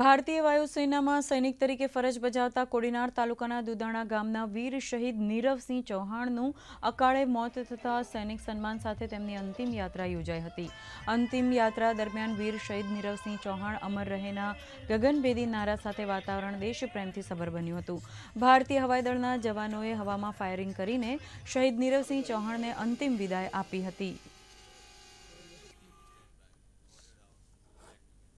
ભારતીય વાયુસેનામાં સૈનિક તરીકે ફરજ બજાવતા કોડીનાર તાલુકાના દુધાણા ગામના વીર શહીદ નીરવસિંહ ચૌહાણનું અકાળે મોત થતાં સૈનિક સન્માન સાથે તેમની અંતિમ યાત્રા યોજાઈ હતી અંતિમ યાત્રા દરમિયાન વીર શહીદ નીરવસિંહ ચૌહાણ અમર રહેના ગગનભેદી નારા સાથે વાતાવરણ દેશપ્રેમથી સભર બન્યું હતું ભારતીય હવાઈદળના જવાનોએ હવામાં ફાયરિંગ કરીને શહીદ નીરવસિંહ ચૌહાણને અંતિમ વિદાય આપી હતી